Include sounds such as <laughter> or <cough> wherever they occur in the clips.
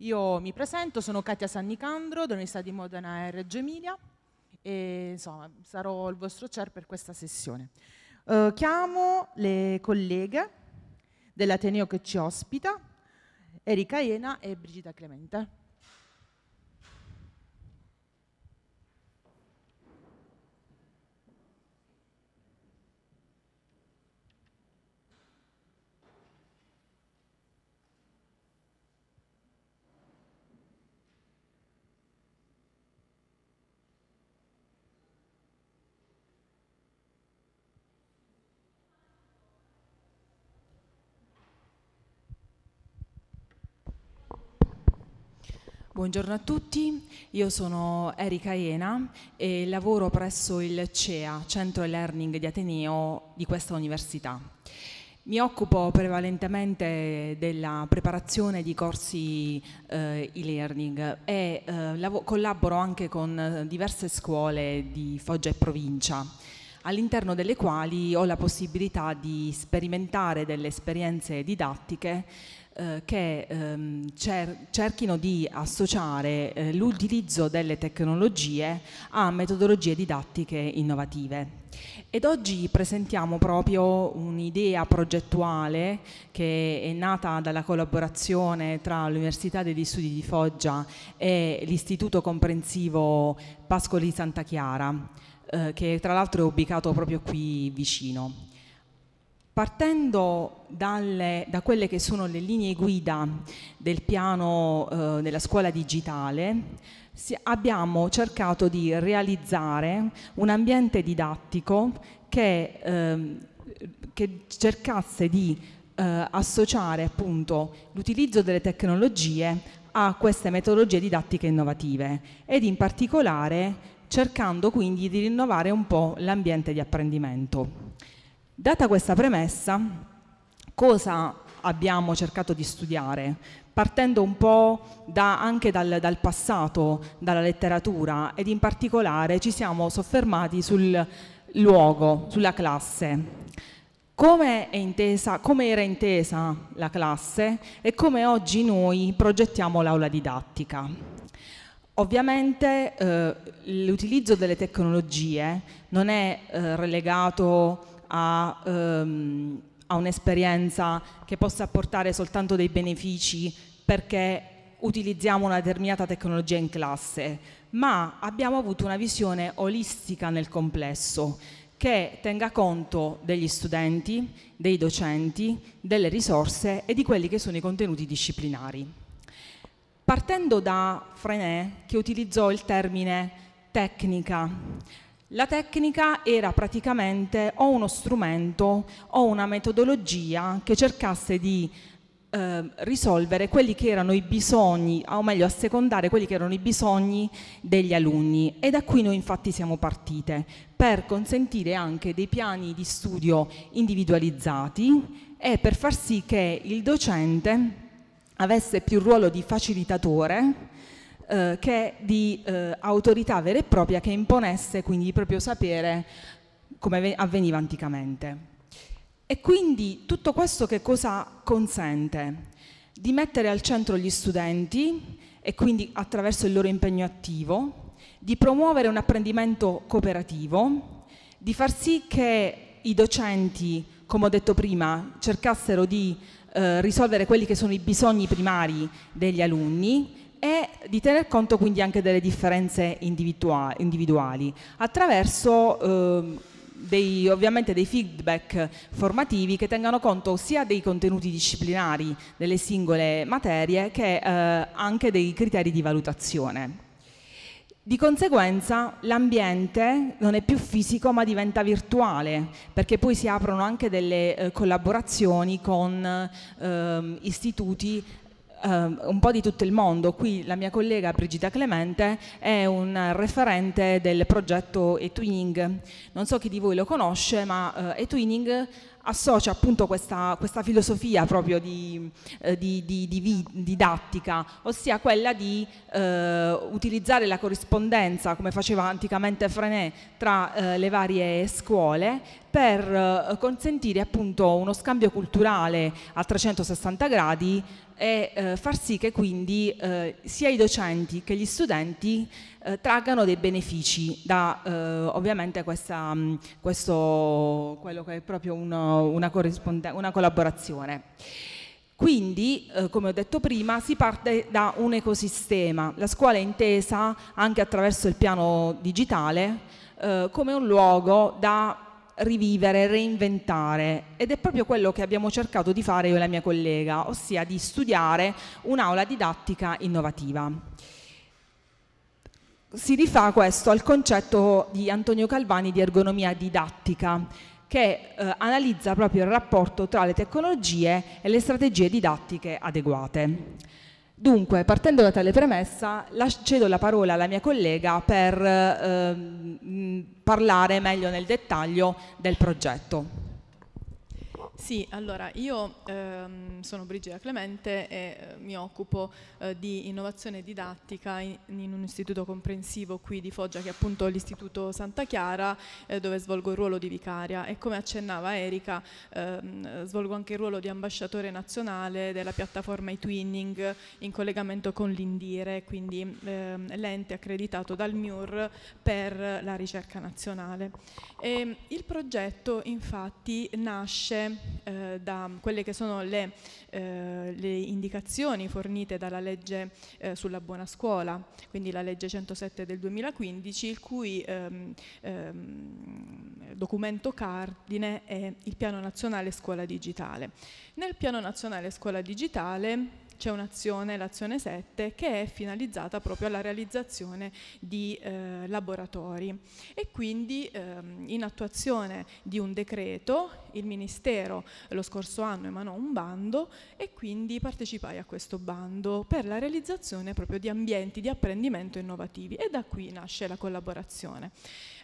Io mi presento, sono Katia Sannicandro dell'Università di Modena e Reggio Emilia e insomma, sarò il vostro chair per questa sessione. Eh, chiamo le colleghe dell'Ateneo che ci ospita, Erika Iena e Brigida Clemente. Buongiorno a tutti, io sono Erika Iena e lavoro presso il CEA, Centro Learning di Ateneo di questa università. Mi occupo prevalentemente della preparazione di corsi eh, e-learning e eh, collaboro anche con eh, diverse scuole di Foggia e provincia all'interno delle quali ho la possibilità di sperimentare delle esperienze didattiche eh, che ehm, cer cerchino di associare eh, l'utilizzo delle tecnologie a metodologie didattiche innovative. Ed oggi presentiamo proprio un'idea progettuale che è nata dalla collaborazione tra l'Università degli Studi di Foggia e l'Istituto Comprensivo Pascoli Santa Chiara. Eh, che tra l'altro è ubicato proprio qui vicino. Partendo dalle, da quelle che sono le linee guida del piano eh, della scuola digitale, abbiamo cercato di realizzare un ambiente didattico che, eh, che cercasse di eh, associare appunto l'utilizzo delle tecnologie a queste metodologie didattiche innovative ed in particolare cercando quindi di rinnovare un po' l'ambiente di apprendimento. Data questa premessa, cosa abbiamo cercato di studiare? partendo un po' da, anche dal, dal, passato, dalla letteratura ed in particolare ci siamo soffermati sul luogo, sulla classe. Come, intesa, come era intesa la classe e come oggi noi progettiamo l'aula didattica. Ovviamente eh, l'utilizzo delle tecnologie non è eh, relegato a, ehm, a un'esperienza che possa apportare soltanto dei benefici perché utilizziamo una determinata tecnologia in classe, ma abbiamo avuto una visione olistica nel complesso che tenga conto degli studenti, dei docenti, delle risorse e di quelli che sono i contenuti disciplinari partendo da Frenet che utilizzò il termine tecnica. La tecnica era praticamente o uno strumento o una metodologia che cercasse di eh, risolvere quelli che erano i bisogni, o meglio assecondare quelli che erano i bisogni degli alunni e da qui noi infatti siamo partite per consentire anche dei piani di studio individualizzati e per far sì che il docente avesse più ruolo di facilitatore eh, che di eh, autorità vera e propria che imponesse quindi il proprio sapere come avveniva anticamente. E quindi tutto questo che cosa consente? Di mettere al centro gli studenti e quindi attraverso il loro impegno attivo, di promuovere un apprendimento cooperativo, di far sì che i docenti come ho detto prima, cercassero di eh, risolvere quelli che sono i bisogni primari degli alunni e di tener conto quindi anche delle differenze individuali attraverso eh, dei, ovviamente dei feedback formativi che tengano conto sia dei contenuti disciplinari delle singole materie che eh, anche dei criteri di valutazione. Di conseguenza l'ambiente non è più fisico ma diventa virtuale, perché poi si aprono anche delle eh, collaborazioni con eh, istituti eh, un po' di tutto il mondo. Qui la mia collega Brigida Clemente è un referente del progetto eTwinning. Non so chi di voi lo conosce, ma eh, eTwinning associa appunto questa, questa filosofia proprio di, eh, di, di, didattica, ossia quella di eh, utilizzare la corrispondenza, come faceva anticamente Frenet, tra eh, le varie scuole, per eh, consentire appunto uno scambio culturale a 360 gradi e eh, far sì che quindi eh, sia i docenti che gli studenti eh, traggano dei benefici da eh, ovviamente questa, mh, mm, questo, quello che è proprio una, una, una collaborazione. Quindi, eh, come ho detto prima, si parte da un ecosistema. La scuola è intesa anche attraverso il piano digitale eh, come un luogo da rivivere, reinventare ed è proprio quello che abbiamo cercato di fare io e la mia collega, ossia di studiare un'aula didattica innovativa. Si rifà questo al concetto di Antonio Calvani di ergonomia didattica, che eh, analizza proprio il rapporto tra le tecnologie e le strategie didattiche adeguate. Dunque, partendo da tale premessa, cedo la parola alla mia collega per eh, parlare meglio nel dettaglio del progetto. Sì, allora io ehm, sono Brigida Clemente e eh, mi occupo eh, di innovazione didattica in, in, un istituto comprensivo qui di Foggia che è appunto l'Istituto Santa Chiara eh, dove svolgo il ruolo di vicaria e come accennava Erika ehm, svolgo anche il ruolo di ambasciatore nazionale della piattaforma e-twinning in collegamento con l'Indire, quindi ehm, l'ente accreditato dal MIUR per la ricerca nazionale. E, ehm, il progetto infatti nasce eh, da quelle che sono le, eh, le, indicazioni fornite dalla legge eh, sulla buona scuola, quindi la legge 107 del 2015, il cui ehm, ehm, documento cardine è il Piano Nazionale Scuola Digitale. Nel Piano Nazionale Scuola Digitale c'è un'azione, l'azione 7, che è finalizzata proprio alla realizzazione di eh, laboratori e quindi ehm, in attuazione di un decreto il Ministero lo scorso anno emanò un bando e quindi partecipai a questo bando per la realizzazione proprio di ambienti di apprendimento innovativi e da qui nasce la collaborazione.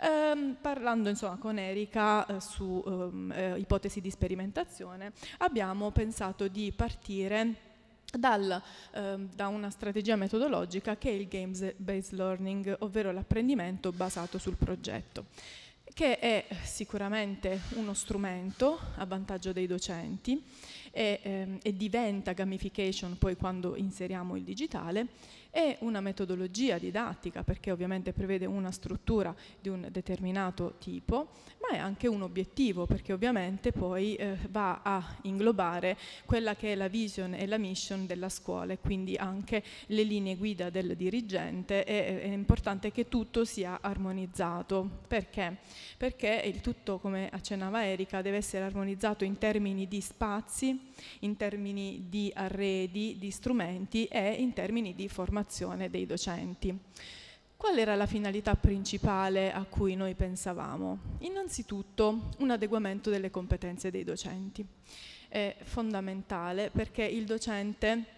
Ehm, parlando insomma con Erika eh, su ehm, eh, ipotesi di sperimentazione abbiamo pensato di partire dal, eh, da una strategia metodologica che è il games-based learning, ovvero l'apprendimento basato sul progetto che è sicuramente uno strumento a vantaggio dei docenti e, ehm, e diventa gamification poi quando inseriamo il digitale e una metodologia didattica perché ovviamente prevede una struttura di un determinato tipo, ma è anche un obiettivo perché ovviamente poi eh, va a inglobare quella che è la vision e la mission della scuola e quindi anche le linee guida del dirigente e è importante che tutto sia armonizzato. Perché? Perché il tutto, come accennava Erika, deve essere armonizzato in termini di spazi, in termini di arredi, di strumenti e in termini di formazione formazione dei docenti. Qual era la finalità principale a cui noi pensavamo? Innanzitutto un adeguamento delle competenze dei docenti. È fondamentale perché il docente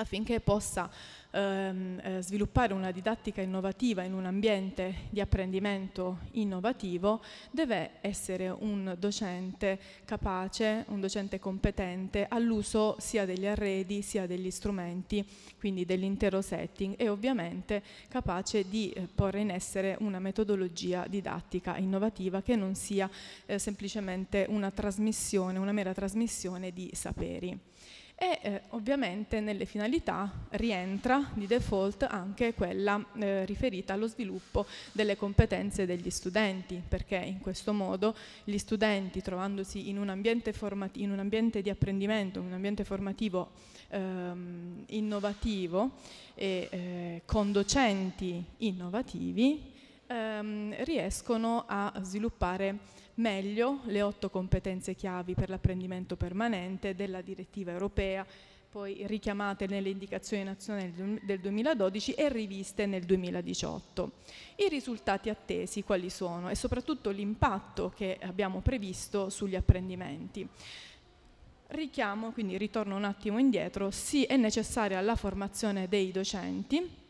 affinché possa ehm, eh, sviluppare una didattica innovativa in un ambiente di apprendimento innovativo, deve essere un docente capace, un docente competente all'uso sia degli arredi sia degli strumenti, quindi dell'intero setting e ovviamente capace di eh, porre in essere una metodologia didattica innovativa che non sia eh, semplicemente una trasmissione, una mera trasmissione di saperi e eh, ovviamente nelle finalità rientra di default anche quella eh, riferita allo sviluppo delle competenze degli studenti, perché in questo modo gli studenti trovandosi in un ambiente, formati- in un ambiente di apprendimento, in un ambiente formativo ehm, innovativo e eh, con docenti innovativi, ehm, riescono a sviluppare meglio le otto competenze chiavi per l'apprendimento permanente della direttiva europea, poi richiamate nelle indicazioni nazionali del 2012 e riviste nel 2018. I risultati attesi quali sono e soprattutto l'impatto che abbiamo previsto sugli apprendimenti. Richiamo, quindi ritorno un attimo indietro, sì è necessaria la formazione dei docenti,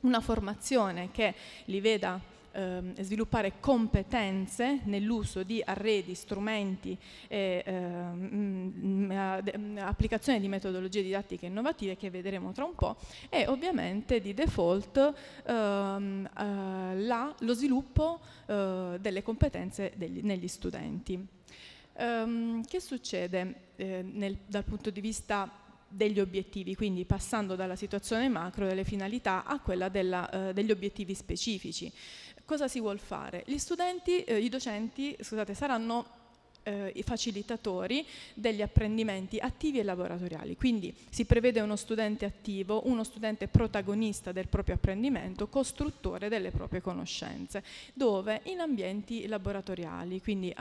una formazione che li veda ehm, sviluppare competenze nell'uso di arredi, strumenti e ehm, mm, mm, mm, applicazione di metodologie didattiche innovative che vedremo tra un po' e ovviamente di default ehm, eh, la, lo sviluppo eh, delle competenze degli, negli studenti. Ehm, che succede eh, nel, dal punto di vista degli obiettivi, quindi passando dalla situazione macro delle finalità a quella della, eh, degli obiettivi specifici cosa si vuol fare? Gli studenti, eh, i docenti, scusate, saranno eh, i facilitatori degli apprendimenti attivi e laboratoriali. Quindi si prevede uno studente attivo, uno studente protagonista del proprio apprendimento, costruttore delle proprie conoscenze, dove in ambienti laboratoriali, quindi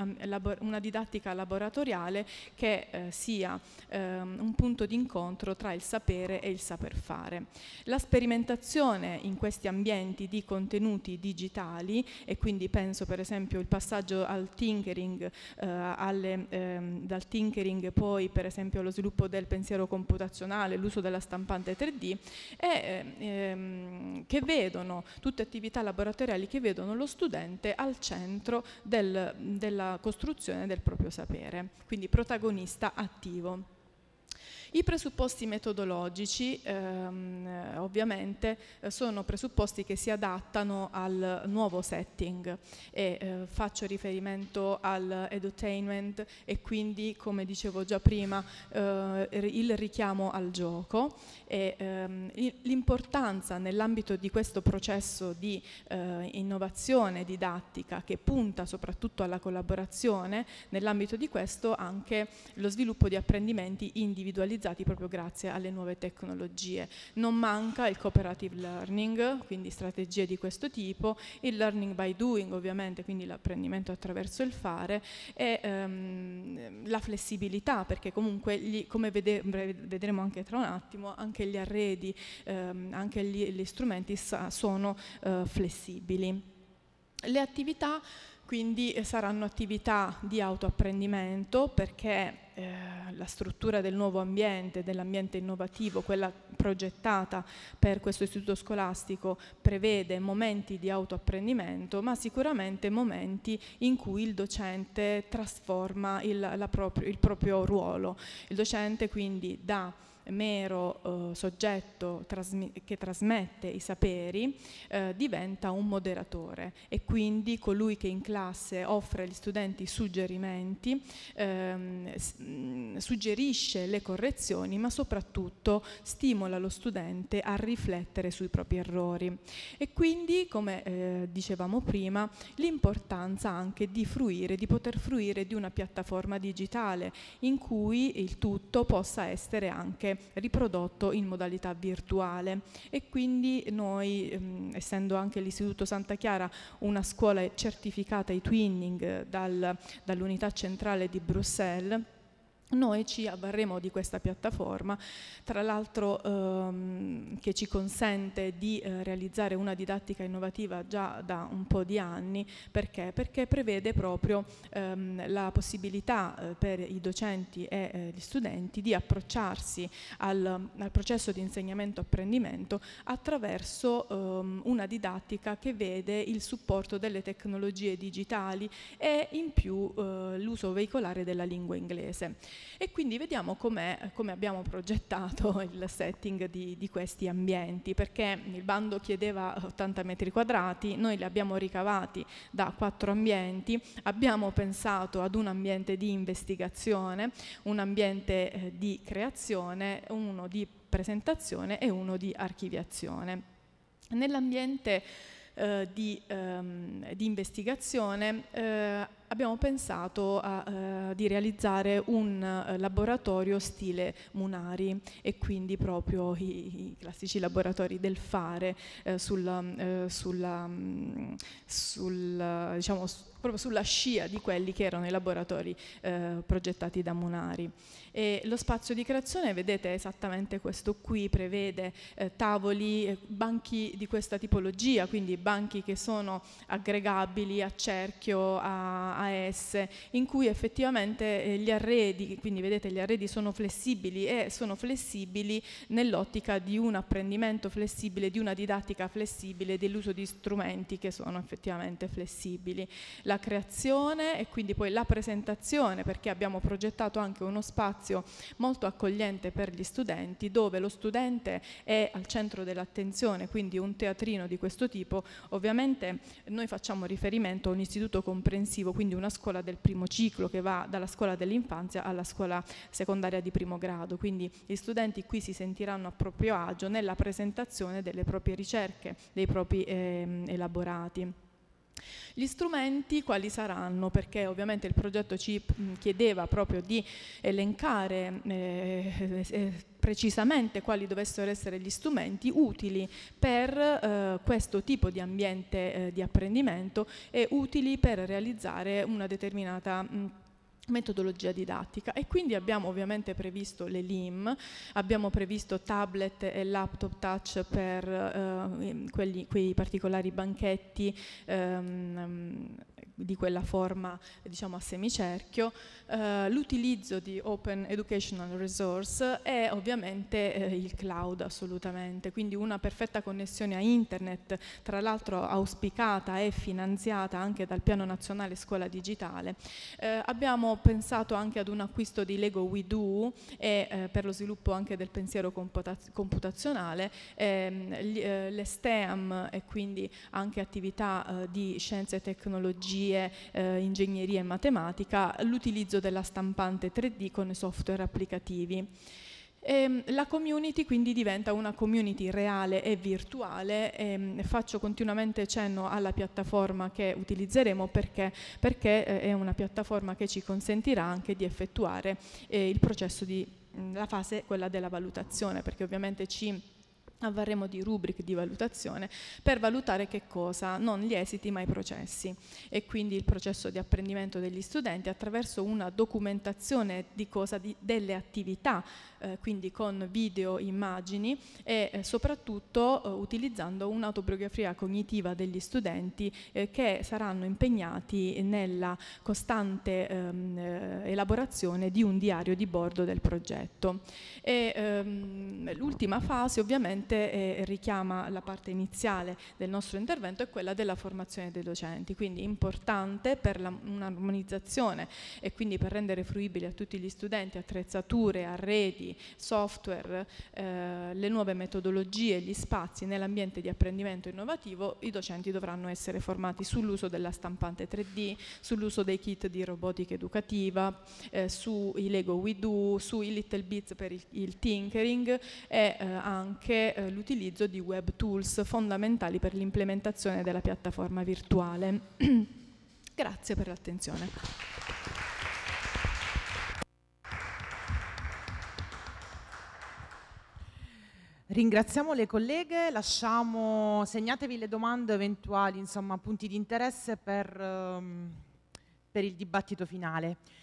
una didattica laboratoriale che eh, sia ehm, un punto di incontro tra il sapere e il saper fare. La sperimentazione in questi ambienti di contenuti digitali e quindi penso per esempio il passaggio al tinkering, eh, alle, ehm, dal tinkering poi per esempio allo sviluppo del pensiero computazionale, l'uso della stampante 3D, e, ehm, ehm, che vedono tutte attività laboratoriali che vedono lo studente al centro del, della costruzione del proprio sapere, quindi protagonista attivo. I presupposti metodologici ehm, ovviamente eh, sono presupposti che si adattano al nuovo setting e eh, faccio riferimento all'edutainment e quindi come dicevo già prima eh, il richiamo al gioco e ehm, l'importanza nell'ambito di questo processo di eh, innovazione didattica che punta soprattutto alla collaborazione nell'ambito di questo anche lo sviluppo di apprendimenti individualizzati realizzati proprio grazie alle nuove tecnologie. Non manca il cooperative learning, quindi strategie di questo tipo, il learning by doing ovviamente, quindi l'apprendimento attraverso il fare e ehm, la flessibilità perché comunque gli, come vede, vedremo anche tra un attimo anche gli arredi, ehm, anche gli, gli strumenti sa, sono eh, flessibili. Le attività quindi saranno attività di autoapprendimento perché eh, la struttura del nuovo ambiente, dell'ambiente innovativo, quella progettata per questo istituto scolastico, prevede momenti di autoapprendimento, ma sicuramente momenti in cui il docente trasforma il, proprio, il proprio ruolo. Il docente quindi da mero eh, soggetto trasmi che trasmette i saperi eh, diventa un moderatore e quindi colui che in classe offre agli studenti suggerimenti, ehm, mm, suggerisce le correzioni ma soprattutto stimola lo studente a riflettere sui propri errori e quindi come eh, dicevamo prima l'importanza anche di fruire, di poter fruire di una piattaforma digitale in cui il tutto possa essere anche riprodotto in modalità virtuale e quindi noi, ehm, essendo anche l'Istituto Santa Chiara una scuola certificata ai twinning dal, dall'unità centrale di Bruxelles, noi ci avverremo di questa piattaforma, tra l'altro ehm, che ci consente di eh, realizzare una didattica innovativa già da un po' di anni, perché? Perché prevede proprio ehm, la possibilità eh, per i docenti e eh, gli studenti di approcciarsi al, al processo di insegnamento-apprendimento attraverso ehm, una didattica che vede il supporto delle tecnologie digitali e in più eh, l'uso veicolare della lingua inglese. E quindi vediamo come abbiamo progettato <laughs> il setting di, di, questi ambienti, perché il bando chiedeva 80 metri quadrati, noi li abbiamo ricavati da quattro ambienti, abbiamo pensato ad un ambiente di investigazione, un ambiente eh, di creazione, uno di presentazione e uno di archiviazione. Nell'ambiente eh, di, ehm, di, investigazione eh, abbiamo pensato a, eh, di realizzare un eh, laboratorio stile Munari e quindi proprio i, i classici laboratori del fare eh, mm, eh sulla, sulla, mm, sul, eh, diciamo, proprio sulla scia di quelli che erano i laboratori eh, progettati da Munari. E lo spazio di creazione, vedete, esattamente questo qui, prevede eh, tavoli, eh, banchi di questa tipologia, quindi banchi che sono aggregabili a cerchio, a, a S, in cui effettivamente eh, gli arredi, quindi vedete gli arredi sono flessibili e sono flessibili nell'ottica di un apprendimento flessibile, di una didattica flessibile, dell'uso di strumenti che sono effettivamente flessibili la creazione e quindi poi la presentazione, perché abbiamo progettato anche uno spazio molto accogliente per gli studenti, dove lo studente è al centro dell'attenzione, quindi un teatrino di questo tipo. Ovviamente noi facciamo riferimento a un istituto comprensivo, quindi una scuola del primo ciclo che va dalla scuola dell'infanzia alla scuola secondaria di primo grado, quindi gli studenti qui si sentiranno a proprio agio nella presentazione delle proprie ricerche, dei propri eh, elaborati. Gli strumenti quali saranno? Perché ovviamente il progetto ci chiedeva proprio di elencare eh, eh, eh, precisamente quali dovessero essere gli strumenti utili per eh, questo tipo di ambiente eh, di apprendimento e utili per realizzare una determinata mh, metodologia didattica e quindi abbiamo ovviamente previsto le LIM, abbiamo previsto tablet e laptop touch per eh, quelli, quei particolari banchetti ehm, ehm, di quella forma diciamo a semicerchio, eh, l'utilizzo di Open Educational Resource e ovviamente eh, il cloud assolutamente, quindi una perfetta connessione a internet, tra l'altro auspicata e finanziata anche dal piano nazionale scuola digitale. Eh, abbiamo pensato anche ad un acquisto di Lego We Do e eh, per lo sviluppo anche del pensiero computaz computazionale, ehm, gli, eh, le STEM e quindi anche attività eh, di scienze e tecnologie, eh, ingegneria e matematica, l'utilizzo della stampante 3D con i software applicativi. E ehm, la community quindi diventa una community reale e virtuale e ehm, faccio continuamente cenno alla piattaforma che utilizzeremo perché, perché eh, è una piattaforma che ci consentirà anche di effettuare eh, il processo di mm, la fase quella della valutazione perché ovviamente ci avvarremo di rubriche di valutazione per valutare che cosa? Non gli esiti ma i processi e quindi il processo di apprendimento degli studenti attraverso una documentazione di cosa, di, delle attività, eh, quindi con video, immagini e eh, soprattutto eh, utilizzando un'autobiografia cognitiva degli studenti eh, che saranno impegnati nella costante ehm, eh, elaborazione di un diario di bordo del progetto. E, ehm, l'ultima fase ovviamente sicuramente eh, richiama la parte iniziale del nostro intervento, è quella della formazione dei docenti, quindi importante per un'armonizzazione e quindi per rendere fruibili a tutti gli studenti attrezzature, arredi, software, eh, le nuove metodologie, gli spazi nell'ambiente di apprendimento innovativo, i docenti dovranno essere formati sull'uso della stampante 3D, sull'uso dei kit di robotica educativa, eh, sui Lego We Do, sui Little Bits per il, il tinkering e eh, anche eh, l'utilizzo di web tools fondamentali per l'implementazione della piattaforma virtuale. <clears throat> Grazie per l'attenzione. Ringraziamo le colleghe, lasciamo, segnatevi le domande eventuali, insomma, punti di interesse per, um, per il dibattito finale.